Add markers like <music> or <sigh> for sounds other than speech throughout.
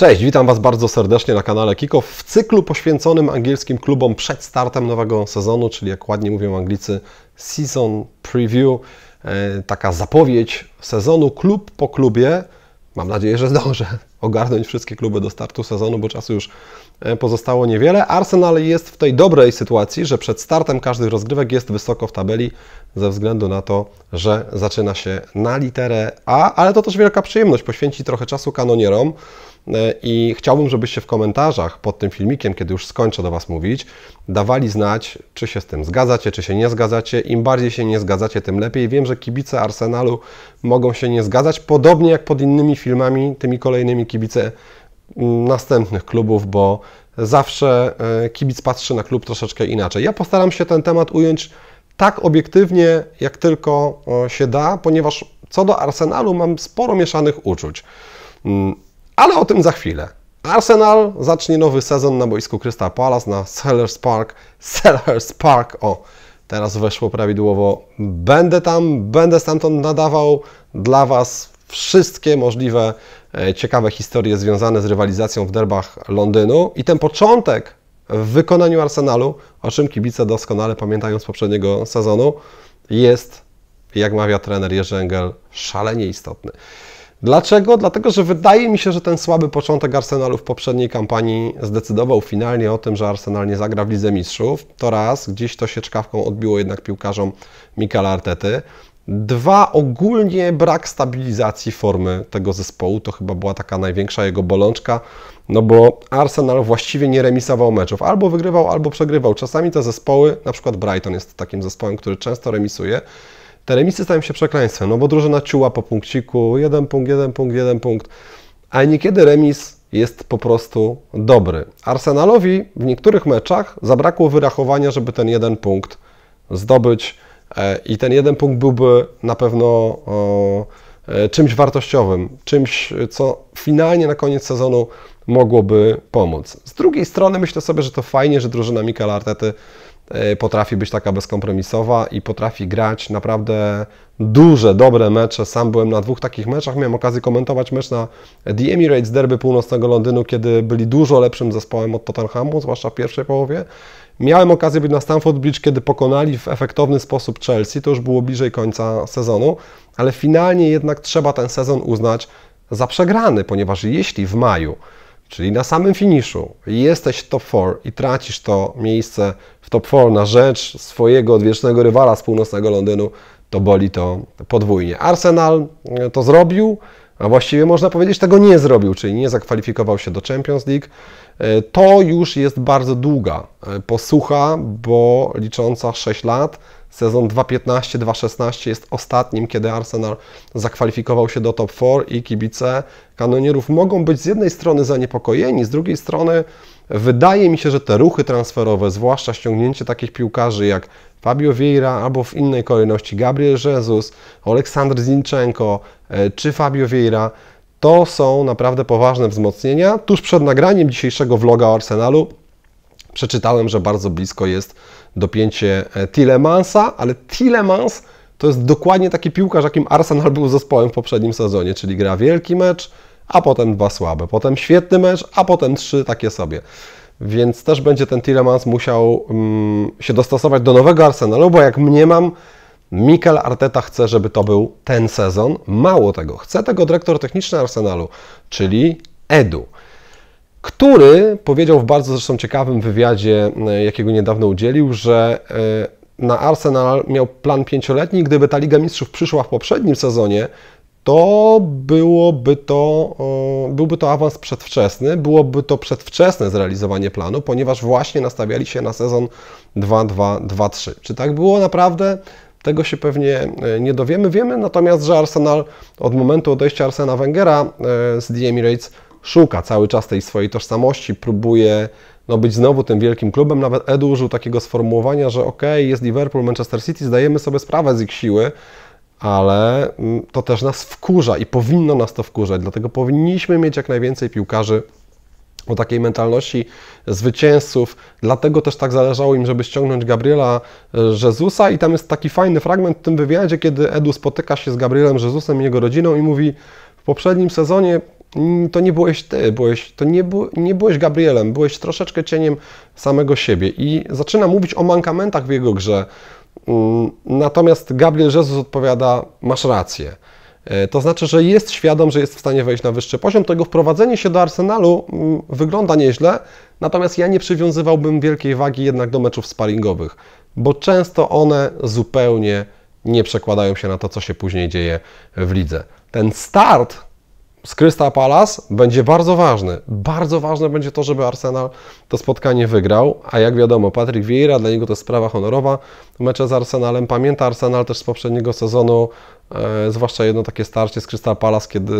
Cześć, witam Was bardzo serdecznie na kanale Kiko w cyklu poświęconym angielskim klubom przed startem nowego sezonu, czyli jak ładnie mówią Anglicy, season preview, e, taka zapowiedź sezonu klub po klubie. Mam nadzieję, że zdążę <laughs> ogarnąć wszystkie kluby do startu sezonu, bo czasu już e, pozostało niewiele. Arsenal jest w tej dobrej sytuacji, że przed startem każdych rozgrywek jest wysoko w tabeli ze względu na to, że zaczyna się na literę A, ale to też wielka przyjemność poświęci trochę czasu kanonierom. E, I chciałbym, żebyście w komentarzach pod tym filmikiem, kiedy już skończę do Was mówić, dawali znać, czy się z tym zgadzacie, czy się nie zgadzacie. Im bardziej się nie zgadzacie, tym lepiej. Wiem, że kibice Arsenalu mogą się nie zgadzać, podobnie jak pod innymi filmami, tymi kolejnymi kibice mm, następnych klubów, bo zawsze e, kibic patrzy na klub troszeczkę inaczej. Ja postaram się ten temat ująć tak obiektywnie, jak tylko e, się da, ponieważ co do Arsenalu mam sporo mieszanych uczuć. Mm, ale o tym za chwilę. Arsenal zacznie nowy sezon na boisku Crystal Palace na Sellers Park. <laughs> Sellers Park, o, teraz weszło prawidłowo. Będę tam, będę stamtąd nadawał dla Was wszystkie możliwe e, ciekawe historie związane z rywalizacją w derbach Londynu. I ten początek w wykonaniu Arsenalu, o czym kibice doskonale pamiętają z poprzedniego sezonu, jest, jak mawia trener Jerzy Engel, szalenie istotny. Dlaczego? Dlatego, że wydaje mi się, że ten słaby początek Arsenalu w poprzedniej kampanii zdecydował finalnie o tym, że Arsenal nie zagra w Lidze Mistrzów. To raz, gdzieś to się czkawką odbiło jednak piłkarzom Mikala Artety. Dwa, ogólnie brak stabilizacji formy tego zespołu. To chyba była taka największa jego bolączka, no bo Arsenal właściwie nie remisował meczów. Albo wygrywał, albo przegrywał. Czasami te zespoły, na przykład Brighton jest takim zespołem, który często remisuje, te remisy stają się przekleństwem, no bo drużyna ciuła po punkciku, jeden punkt, jeden punkt, jeden punkt. A niekiedy remis jest po prostu dobry. Arsenalowi w niektórych meczach zabrakło wyrachowania, żeby ten jeden punkt zdobyć e, i ten jeden punkt byłby na pewno e, czymś wartościowym, czymś, co finalnie na koniec sezonu mogłoby pomóc. Z drugiej strony myślę sobie, że to fajnie, że drużyna Mikaela Artety E, potrafi być taka bezkompromisowa i potrafi grać naprawdę duże, dobre mecze. Sam byłem na dwóch takich meczach, miałem okazję komentować mecz na The Emirates Derby Północnego Londynu, kiedy byli dużo lepszym zespołem od Tottenhamu, zwłaszcza w pierwszej połowie. Miałem okazję być na Stamford Bridge, kiedy pokonali w efektowny sposób Chelsea, to już było bliżej końca sezonu, ale finalnie jednak trzeba ten sezon uznać za przegrany, ponieważ jeśli w maju czyli na samym finiszu, jesteś w top 4 i tracisz to miejsce w top 4 na rzecz swojego odwiecznego rywala z północnego Londynu, to boli to podwójnie. Arsenal to zrobił, a właściwie można powiedzieć tego nie zrobił, czyli nie zakwalifikował się do Champions League. E, to już jest bardzo długa e, posłucha, bo licząca 6 lat, sezon 2.15-2.16 jest ostatnim, kiedy Arsenal zakwalifikował się do top 4 i kibice kanonierów mogą być z jednej strony zaniepokojeni, z drugiej strony wydaje mi się, że te ruchy transferowe, zwłaszcza ściągnięcie takich piłkarzy jak Fabio Vieira albo w innej kolejności Gabriel Jesus, Aleksandr Zinchenko, E, czy Fabio Vieira. To są naprawdę poważne wzmocnienia. Tuż przed nagraniem dzisiejszego vloga o Arsenalu przeczytałem, że bardzo blisko jest dopięcie e, Tilemansa, ale Tilemans to jest dokładnie taki piłkarz, jakim Arsenal był zespołem w poprzednim sezonie, czyli gra wielki mecz, a potem dwa słabe, potem świetny mecz, a potem trzy takie sobie. Więc też będzie ten Tilemans musiał mm, się dostosować do nowego Arsenalu, bo jak mnie mam, Mikel Arteta chce, żeby to był ten sezon. Mało tego, chce tego dyrektor techniczny Arsenalu, czyli Edu, który powiedział w bardzo zresztą ciekawym wywiadzie, e, jakiego niedawno udzielił, że e, na Arsenal miał plan pięcioletni. Gdyby ta Liga Mistrzów przyszła w poprzednim sezonie, to byłoby to, byłby to awans przedwczesny, byłoby to przedwczesne zrealizowanie planu, ponieważ właśnie nastawiali się na sezon 2-2-2-3. Czy tak było naprawdę? Tego się pewnie e, nie dowiemy. Wiemy natomiast, że Arsenal od momentu odejścia Arsena Wengera e, z The Emirates szuka cały czas tej swojej tożsamości, próbuje no, być znowu tym wielkim klubem. Nawet Edu użył takiego sformułowania, że ok, jest Liverpool, Manchester City, zdajemy sobie sprawę z ich siły, ale mm, to też nas wkurza i powinno nas to wkurzać. Dlatego powinniśmy mieć jak najwięcej piłkarzy o takiej mentalności zwycięzców. Dlatego też tak zależało im, żeby ściągnąć Gabriela e, Jezusa. I tam jest taki fajny fragment w tym wywiadzie, kiedy Edu spotyka się z Gabrielem Jezusem i jego rodziną i mówi: W poprzednim sezonie mm, to nie byłeś ty, byłeś, to nie, bu, nie byłeś Gabrielem, byłeś troszeczkę cieniem samego siebie. I zaczyna mówić o mankamentach w jego grze. Mm, natomiast Gabriel Jezus odpowiada: Masz rację. E, to znaczy, że jest świadom, że jest w stanie wejść na wyższy poziom. Tego wprowadzenie się do Arsenalu mm, wygląda nieźle, natomiast ja nie przywiązywałbym wielkiej wagi jednak do meczów sparingowych, bo często one zupełnie nie przekładają się na to, co się później dzieje w lidze. Ten start z Crystal Palace będzie bardzo ważny. Bardzo ważne będzie to, żeby Arsenal to spotkanie wygrał, a jak wiadomo, Patrick Vieira, dla niego to jest sprawa honorowa. Mecze z Arsenalem pamięta Arsenal też z poprzedniego sezonu, e, zwłaszcza jedno takie starcie z Crystal Palace, kiedy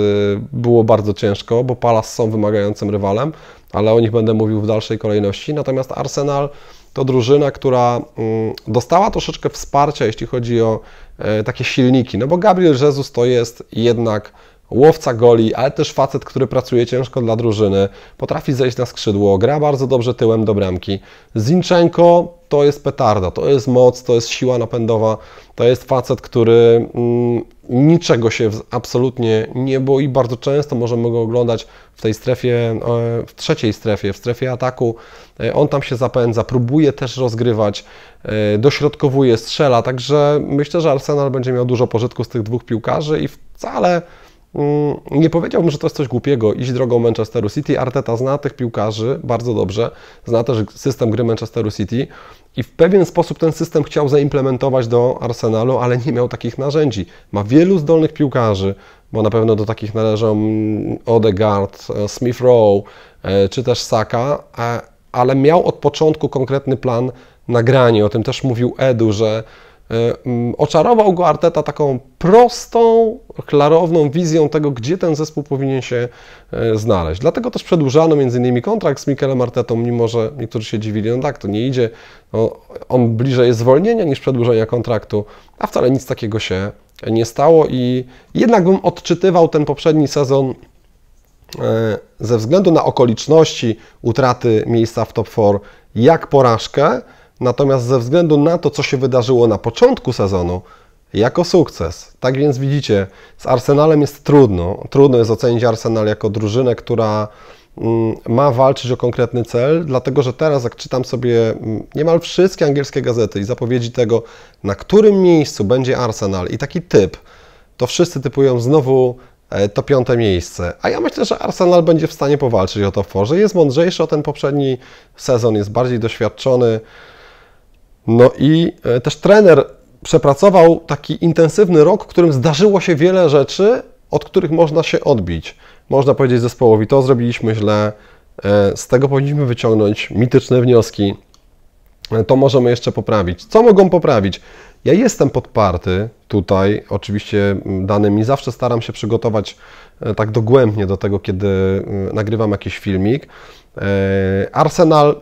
było bardzo ciężko, bo Palace są wymagającym rywalem, ale o nich będę mówił w dalszej kolejności. Natomiast Arsenal to drużyna, która mm, dostała troszeczkę wsparcia, jeśli chodzi o e, takie silniki, no bo Gabriel Jesus to jest jednak łowca goli, ale też facet, który pracuje ciężko dla drużyny, potrafi zejść na skrzydło, gra bardzo dobrze tyłem do bramki. Zinchenko to jest petarda, to jest moc, to jest siła napędowa, to jest facet, który mm, niczego się absolutnie nie boi. Bardzo często możemy go oglądać w tej strefie, e, w trzeciej strefie, w strefie ataku. E, on tam się zapędza, próbuje też rozgrywać, e, dośrodkowuje, strzela, także myślę, że Arsenal będzie miał dużo pożytku z tych dwóch piłkarzy i wcale Mm, nie powiedziałbym, że to jest coś głupiego iść drogą Manchesteru City. Arteta zna tych piłkarzy bardzo dobrze, zna też system gry Manchesteru City i w pewien sposób ten system chciał zaimplementować do Arsenalu, ale nie miał takich narzędzi. Ma wielu zdolnych piłkarzy, bo na pewno do takich należą mm, Odegaard, e, Smith Rowe e, czy też Saka, e, ale miał od początku konkretny plan nagranie. O tym też mówił Edu, że E, mm, oczarował go Arteta taką prostą, klarowną wizją tego, gdzie ten zespół powinien się e, znaleźć. Dlatego też przedłużano m.in. kontrakt z Mikelem Artetą, mimo że niektórzy się dziwili, no tak, to nie idzie, no, on bliżej jest zwolnienia niż przedłużenia kontraktu, a wcale nic takiego się nie stało i jednak bym odczytywał ten poprzedni sezon e, ze względu na okoliczności utraty miejsca w top 4 jak porażkę, Natomiast ze względu na to, co się wydarzyło na początku sezonu, jako sukces. Tak więc widzicie, z Arsenalem jest trudno. Trudno jest ocenić Arsenal jako drużynę, która mm, ma walczyć o konkretny cel, dlatego że teraz, jak czytam sobie mm, niemal wszystkie angielskie gazety i zapowiedzi tego, na którym miejscu będzie Arsenal i taki typ, to wszyscy typują znowu e, to piąte miejsce. A ja myślę, że Arsenal będzie w stanie powalczyć o to forze. Jest mądrzejszy o ten poprzedni sezon, jest bardziej doświadczony. No i e, też trener przepracował taki intensywny rok, w którym zdarzyło się wiele rzeczy, od których można się odbić. Można powiedzieć zespołowi, to zrobiliśmy źle, e, z tego powinniśmy wyciągnąć mityczne wnioski, to możemy jeszcze poprawić. Co mogą poprawić? Ja jestem podparty tutaj, oczywiście mm, danymi. Zawsze staram się przygotować e, tak dogłębnie do tego, kiedy e, nagrywam jakiś filmik. E, Arsenal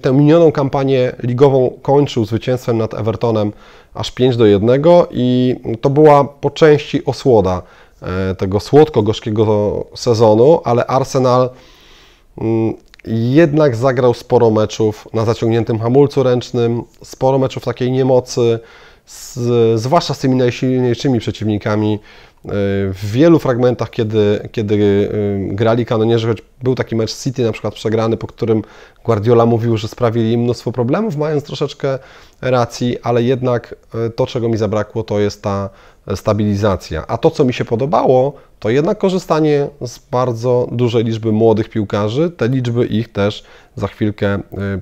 tę minioną kampanię ligową kończył zwycięstwem nad Evertonem aż 5 do 1 i to była po części osłoda tego słodko-gorzkiego sezonu, ale Arsenal mm, jednak zagrał sporo meczów na zaciągniętym hamulcu ręcznym, sporo meczów takiej niemocy, z, zwłaszcza z tymi najsilniejszymi przeciwnikami, Y, w wielu fragmentach, kiedy, kiedy y, grali kano choć był taki mecz City na przykład przegrany, po którym Guardiola mówił, że sprawili im mnóstwo problemów, mając troszeczkę racji, ale jednak y, to, czego mi zabrakło, to jest ta stabilizacja. A to, co mi się podobało, to jednak korzystanie z bardzo dużej liczby młodych piłkarzy. Te liczby ich też za chwilkę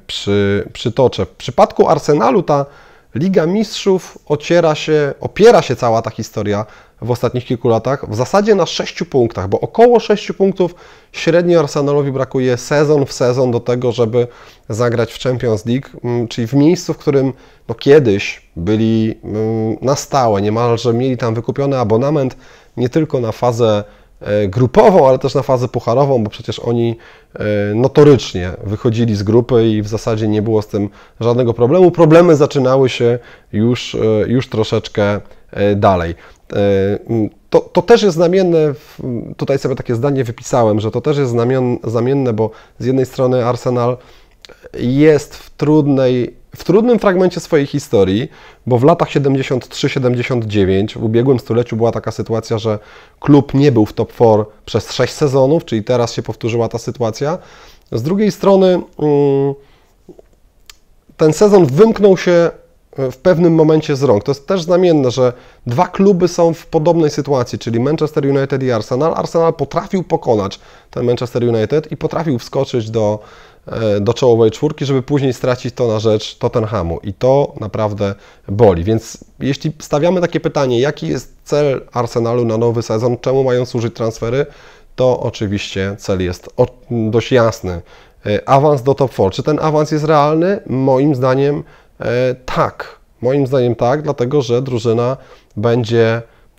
przy, przytoczę. W przypadku Arsenalu ta Liga Mistrzów ociera się, opiera się cała ta historia w ostatnich kilku latach. W zasadzie na 6 punktach, bo około 6 punktów średnio Arsenalowi brakuje sezon w sezon do tego, żeby zagrać w Champions League, mm, czyli w miejscu, w którym no kiedyś byli mm, na stałe, niemalże mieli tam wykupiony abonament nie tylko na fazę e, grupową, ale też na fazę pucharową, bo przecież oni e, notorycznie wychodzili z grupy i w zasadzie nie było z tym żadnego problemu. Problemy zaczynały się już, e, już troszeczkę E, dalej. E, to, to też jest znamienne, tutaj sobie takie zdanie wypisałem, że to też jest znamienne, bo z jednej strony Arsenal jest w trudnej w trudnym fragmencie swojej historii, bo w latach 73-79, w ubiegłym stuleciu była taka sytuacja, że klub nie był w top 4 przez 6 sezonów, czyli teraz się powtórzyła ta sytuacja. Z drugiej strony mm, ten sezon wymknął się E, w pewnym momencie z rąk. To jest też znamienne, że dwa kluby są w podobnej sytuacji, czyli Manchester United i Arsenal. Arsenal potrafił pokonać ten Manchester United i potrafił wskoczyć do, e, do czołowej czwórki, żeby później stracić to na rzecz Tottenhamu. I to naprawdę boli. Więc jeśli stawiamy takie pytanie, jaki jest cel Arsenalu na nowy sezon, czemu mają służyć transfery, to oczywiście cel jest dość jasny. E, awans do top 4. Czy ten awans jest realny? Moim zdaniem E, tak, moim zdaniem tak, dlatego że drużyna będzie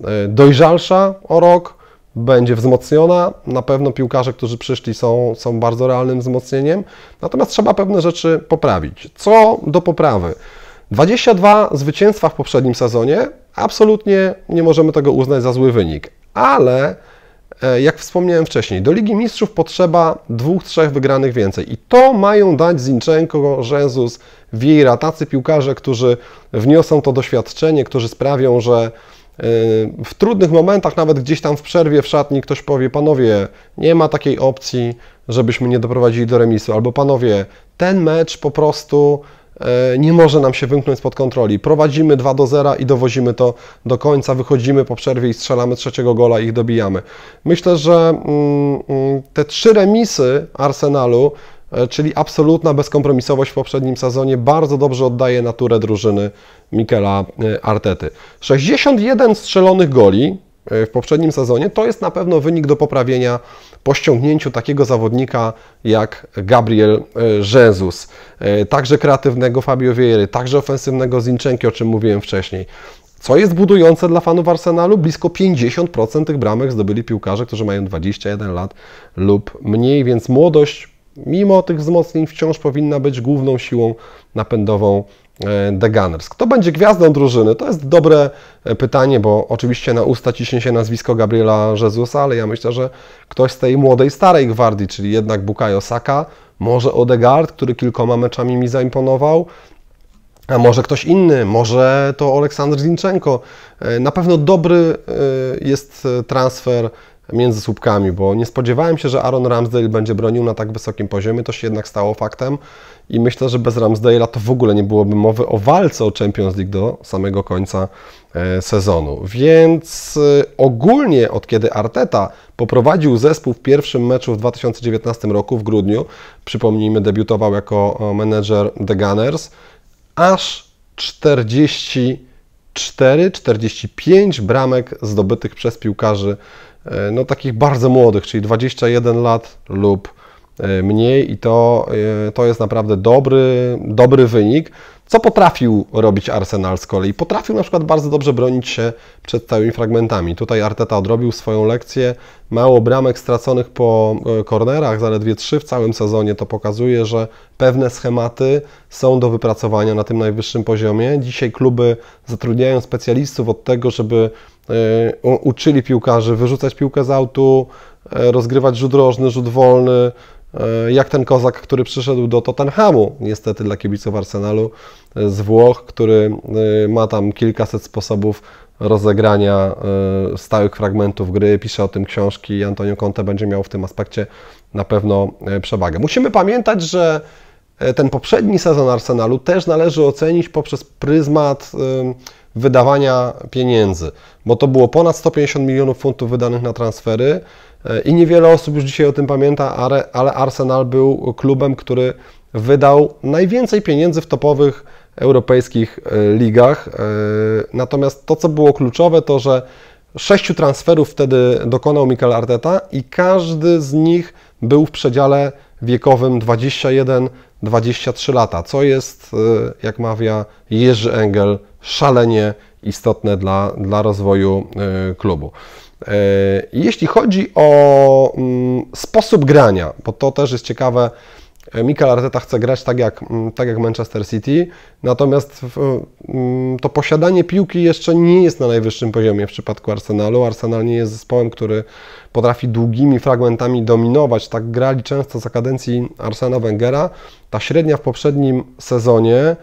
e, dojrzalsza o rok, będzie wzmocniona. Na pewno piłkarze, którzy przyszli, są, są bardzo realnym wzmocnieniem. Natomiast trzeba pewne rzeczy poprawić. Co do poprawy. 22 zwycięstwa w poprzednim sezonie absolutnie nie możemy tego uznać za zły wynik, ale E, jak wspomniałem wcześniej, do Ligi Mistrzów potrzeba dwóch, trzech wygranych więcej. I to mają dać Zinchenko, Rzęzus, Vieira, tacy piłkarze, którzy wniosą to doświadczenie, którzy sprawią, że e, w trudnych momentach, nawet gdzieś tam w przerwie w szatni, ktoś powie: Panowie, nie ma takiej opcji, żebyśmy nie doprowadzili do remisu, albo panowie, ten mecz po prostu E, nie może nam się wymknąć spod kontroli. Prowadzimy 2 do 0 i dowozimy to do końca, wychodzimy po przerwie i strzelamy trzeciego gola i ich dobijamy. Myślę, że mm, mm, te trzy remisy Arsenalu, e, czyli absolutna bezkompromisowość w poprzednim sezonie, bardzo dobrze oddaje naturę drużyny Mikela e, Artety. 61 strzelonych goli, E, w poprzednim sezonie, to jest na pewno wynik do poprawienia po ściągnięciu takiego zawodnika jak Gabriel e, Jesus, e, także kreatywnego Fabio Vieira, także ofensywnego Zinchenki, o czym mówiłem wcześniej. Co jest budujące dla fanów Arsenalu? Blisko 50% tych bramek zdobyli piłkarze, którzy mają 21 lat lub mniej, więc młodość mimo tych wzmocnień wciąż powinna być główną siłą napędową E, The Gunners. Kto będzie gwiazdą drużyny? To jest dobre e, pytanie, bo oczywiście na usta ciśnie się nazwisko Gabriela Jezusa, ale ja myślę, że ktoś z tej młodej, starej gwardii, czyli jednak Bukayo Saka, może Odegaard, który kilkoma meczami mi zaimponował, a może ktoś inny, może to Aleksander Zinchenko. E, na pewno dobry jest transfer między słupkami, bo nie spodziewałem się, że Aaron Ramsdale będzie bronił na tak wysokim poziomie, to się jednak stało faktem i myślę, że bez Ramsdale'a to w ogóle nie byłoby mowy o walce o Champions League do samego końca e, sezonu. Więc e, ogólnie od kiedy Arteta poprowadził zespół w pierwszym meczu w 2019 roku w grudniu, przypomnijmy debiutował jako e, menedżer The Gunners, aż 44, 45 bramek zdobytych przez piłkarzy E, no takich bardzo młodych, czyli 21 lat lub E, mniej i to, e, to jest naprawdę dobry, dobry wynik. Co potrafił robić Arsenal z kolei? Potrafił na przykład bardzo dobrze bronić się przed całymi fragmentami. Tutaj Arteta odrobił swoją lekcję. Mało bramek straconych po kornerach, e, zaledwie trzy w całym sezonie. To pokazuje, że pewne schematy są do wypracowania na tym najwyższym poziomie. Dzisiaj kluby zatrudniają specjalistów od tego, żeby uczyli piłkarzy wyrzucać piłkę z autu, rozgrywać rzut rożny, rzut wolny, E, jak ten kozak, który przyszedł do Tottenhamu, niestety dla kibiców Arsenalu e, z Włoch, który e, ma tam kilkaset sposobów rozegrania stałych fragmentów gry, pisze o tym książki i Antonio Conte będzie miał w tym aspekcie na pewno przewagę. Musimy pamiętać, że ten poprzedni sezon Arsenalu też należy ocenić poprzez pryzmat wydawania pieniędzy, bo to było ponad 150 milionów funtów wydanych na transfery, i niewiele osób już dzisiaj o tym pamięta, ale Arsenal był klubem, który wydał najwięcej pieniędzy w topowych europejskich e, ligach. E, natomiast to, co było kluczowe, to że sześciu transferów wtedy dokonał Mikel Arteta i każdy z nich był w przedziale wiekowym 21-23 lata, co jest, e, jak mawia Jerzy Engel, szalenie istotne dla, dla rozwoju klubu. E, jeśli chodzi o mm, sposób grania, bo to też jest ciekawe, e, Mikel Arteta chce grać tak jak, mm, tak jak Manchester City, natomiast mm, to posiadanie piłki jeszcze nie jest na najwyższym poziomie w przypadku Arsenalu. Arsenal nie jest zespołem, który potrafi długimi fragmentami dominować. Tak grali często za kadencji Arsena Wengera. Ta średnia w poprzednim sezonie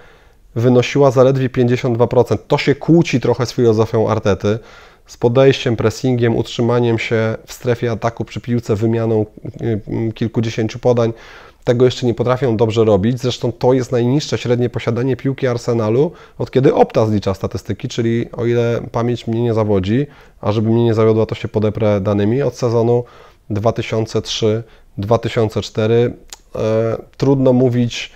wynosiła zaledwie 52%. To się kłóci trochę z filozofią Artety z podejściem, pressingiem, utrzymaniem się w strefie ataku przy piłce, wymianą mm, kilkudziesięciu podań. Tego jeszcze nie potrafią dobrze robić. Zresztą to jest najniższe średnie posiadanie piłki Arsenalu, od kiedy Opta zlicza statystyki, czyli o ile pamięć mnie nie zawodzi, a żeby mnie nie zawiodła, to się podeprę danymi, od sezonu 2003-2004 e, trudno mówić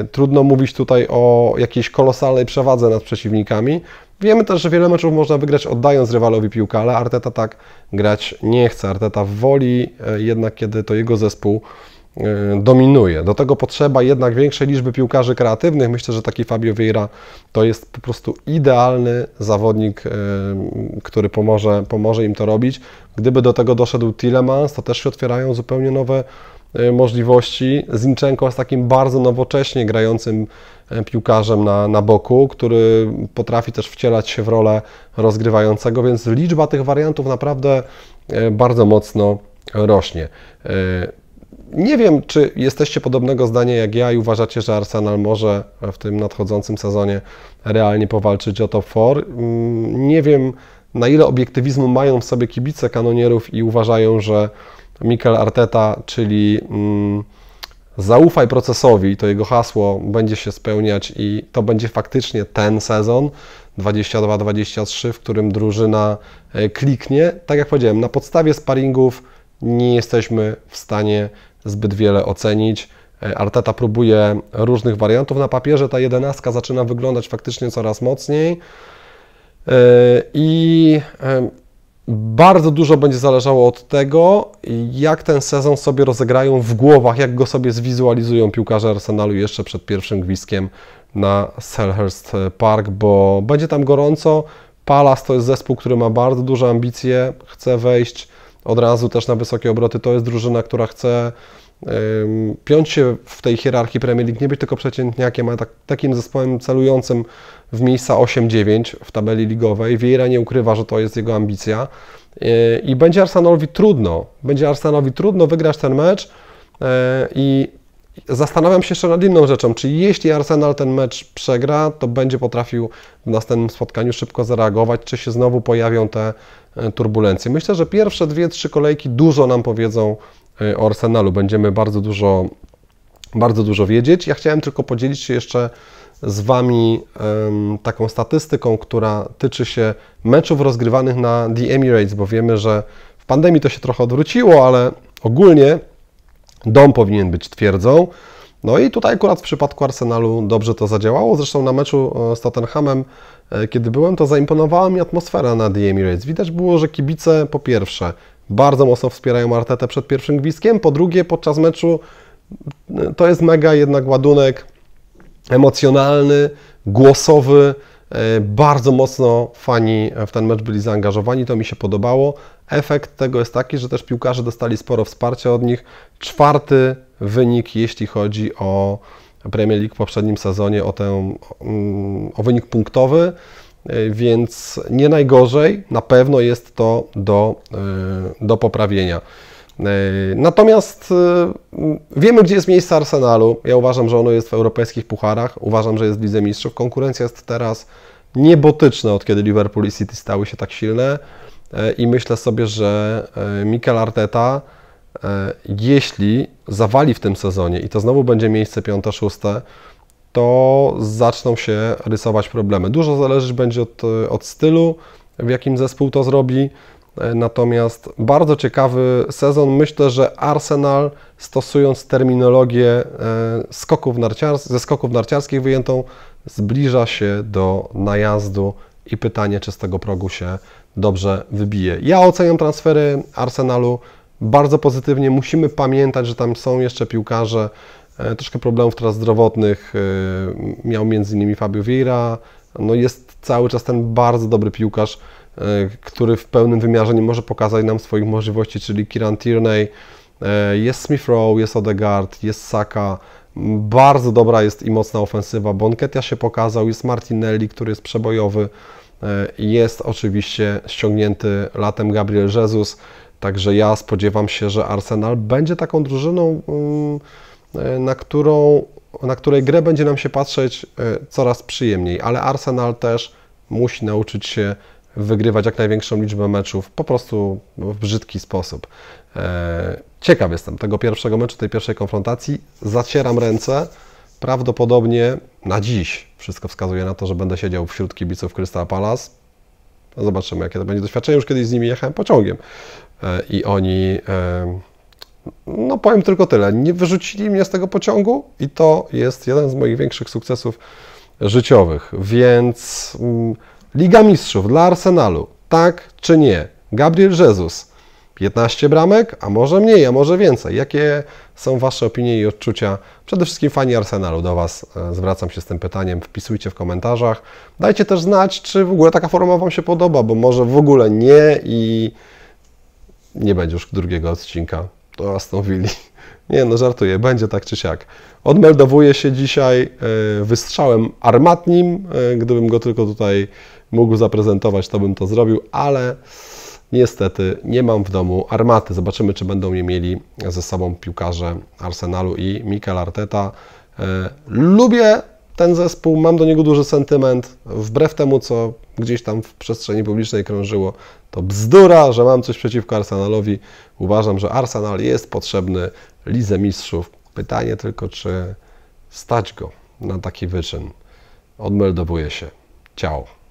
E, trudno mówić tutaj o jakiejś kolosalnej przewadze nad przeciwnikami. Wiemy też, że wiele meczów można wygrać oddając rywalowi piłkę, ale Arteta tak grać nie chce. Arteta woli e, jednak, kiedy to jego zespół e, dominuje. Do tego potrzeba jednak większej liczby piłkarzy kreatywnych. Myślę, że taki Fabio Vieira to jest po prostu idealny zawodnik, który pomoże, pomoże im to robić. Gdyby do tego doszedł Tillemans, to też się otwierają zupełnie nowe Y, możliwości. Zimczenko jest takim bardzo nowocześnie grającym e, piłkarzem na, na boku, który potrafi też wcielać się w rolę rozgrywającego, więc liczba tych wariantów naprawdę e, bardzo mocno rośnie. E, nie wiem, czy jesteście podobnego zdania jak ja i uważacie, że Arsenal może w tym nadchodzącym sezonie realnie powalczyć o top 4. Mm, nie wiem, na ile obiektywizmu mają w sobie kibice kanonierów i uważają, że Mikel Arteta, czyli mm, zaufaj procesowi, to jego hasło będzie się spełniać i to będzie faktycznie ten sezon 22-23, w którym drużyna e, kliknie. Tak jak powiedziałem, na podstawie sparingów nie jesteśmy w stanie zbyt wiele ocenić. E, Arteta próbuje różnych wariantów. Na papierze ta jedenastka zaczyna wyglądać faktycznie coraz mocniej. E, I bardzo dużo będzie zależało od tego, jak ten sezon sobie rozegrają w głowach, jak go sobie zwizualizują piłkarze Arsenalu jeszcze przed pierwszym gwizdkiem na Selhurst Park, bo będzie tam gorąco. Palace to jest zespół, który ma bardzo duże ambicje, chce wejść od razu też na wysokie obroty. To jest drużyna, która chce piąć się w tej hierarchii Premier League, nie być tylko przeciętniakiem, ale tak, takim zespołem celującym w miejsca 8-9 w tabeli ligowej. Vieira nie ukrywa, że to jest jego ambicja e, i będzie Arsenalowi trudno, będzie Arsenalowi trudno wygrać ten mecz e, i Zastanawiam się jeszcze nad inną rzeczą, czy jeśli Arsenal ten mecz przegra, to będzie potrafił w następnym spotkaniu szybko zareagować, czy się znowu pojawią te e, turbulencje. Myślę, że pierwsze dwie, trzy kolejki dużo nam powiedzą Y, o Arsenalu. Będziemy bardzo dużo, bardzo dużo wiedzieć. Ja chciałem tylko podzielić się jeszcze z Wami taką statystyką, która tyczy się meczów rozgrywanych na The Emirates, bo wiemy, że w pandemii to się trochę odwróciło, ale ogólnie dom powinien być twierdzą. No i tutaj akurat w przypadku Arsenalu dobrze to zadziałało. Zresztą na meczu e, z Tottenhamem, e, kiedy byłem, to zaimponowała mi atmosfera na The Emirates. Widać było, że kibice po pierwsze bardzo mocno wspierają Artetę przed pierwszym gwizdkiem. Po drugie, podczas meczu y, to jest mega jednak ładunek emocjonalny, głosowy. Y, bardzo mocno fani w ten mecz byli zaangażowani, to mi się podobało. Efekt tego jest taki, że też piłkarze dostali sporo wsparcia od nich. Czwarty wynik, jeśli chodzi o Premier League w poprzednim sezonie, o, ten, mm, o wynik punktowy. E, więc nie najgorzej, na pewno jest to do, e, do poprawienia. E, natomiast wiemy, gdzie jest miejsce Arsenalu. Ja uważam, że ono jest w europejskich pucharach. Uważam, że jest w Lidze Mistrzów. Konkurencja jest teraz niebotyczna, od kiedy Liverpool i City stały się tak silne. I myślę sobie, że Mikel Arteta, jeśli zawali w tym sezonie i to znowu będzie miejsce piąte, szóste, to zaczną się rysować problemy. Dużo zależeć będzie od, od stylu, w jakim zespół to zrobi. Natomiast bardzo ciekawy sezon. Myślę, że Arsenal, stosując terminologię e, skoków ze skoków narciarskich wyjętą, zbliża się do najazdu i pytanie, czy z tego progu się dobrze wybije. Ja oceniam transfery Arsenalu bardzo pozytywnie. Musimy pamiętać, że tam są jeszcze piłkarze, E, troszkę problemów teraz zdrowotnych e, miał m.in. Fabio Vieira. No jest cały czas ten bardzo dobry piłkarz, e, który w pełnym wymiarze nie może pokazać nam swoich możliwości, czyli Kiran Tierney, jest Smith Rowe, jest Odegaard, jest Saka. Bardzo dobra jest i mocna ofensywa. Bonketia się pokazał, jest Martinelli, który jest przebojowy. Jest oczywiście ściągnięty latem Gabriel Jesus. Także ja spodziewam się, że Arsenal będzie taką drużyną. Mm, E, na, którą, na której grę będzie nam się patrzeć e, coraz przyjemniej, ale Arsenal też musi nauczyć się wygrywać jak największą liczbę meczów po prostu w brzydki sposób. E, ciekaw jestem tego pierwszego meczu, tej pierwszej konfrontacji. Zacieram ręce. Prawdopodobnie na dziś wszystko wskazuje na to, że będę siedział wśród kibiców Crystal Palace. No, zobaczymy, jakie to będzie doświadczenie. Już kiedyś z nimi jechałem pociągiem i oni no powiem tylko tyle. Nie wyrzucili mnie z tego pociągu i to jest jeden z moich większych sukcesów życiowych. Więc mm, Liga Mistrzów dla Arsenalu, tak czy nie? Gabriel Jesus, 15 bramek, a może mniej, a może więcej. Jakie są Wasze opinie i odczucia? Przede wszystkim fani Arsenalu, do Was e, zwracam się z tym pytaniem. Wpisujcie w komentarzach. Dajcie też znać, czy w ogóle taka forma Wam się podoba, bo może w ogóle nie i nie będzie już drugiego odcinka do Aston Villa. <laughs> Nie no, żartuję, będzie tak czy siak. Odmeldowuję się dzisiaj e, wystrzałem armatnim. E, gdybym go tylko tutaj mógł zaprezentować, to bym to zrobił, ale niestety nie mam w domu armaty. Zobaczymy, czy będą je mieli ze sobą piłkarze Arsenalu i Mikel Arteta. E, lubię ten zespół, mam do niego duży sentyment, wbrew temu, co gdzieś tam w przestrzeni publicznej krążyło. To bzdura, że mam coś przeciwko Arsenalowi. Uważam, że Arsenal jest potrzebny Lidze Mistrzów. Pytanie tylko, czy stać go na taki wyczyn. Odmeldowuję się. Ciao.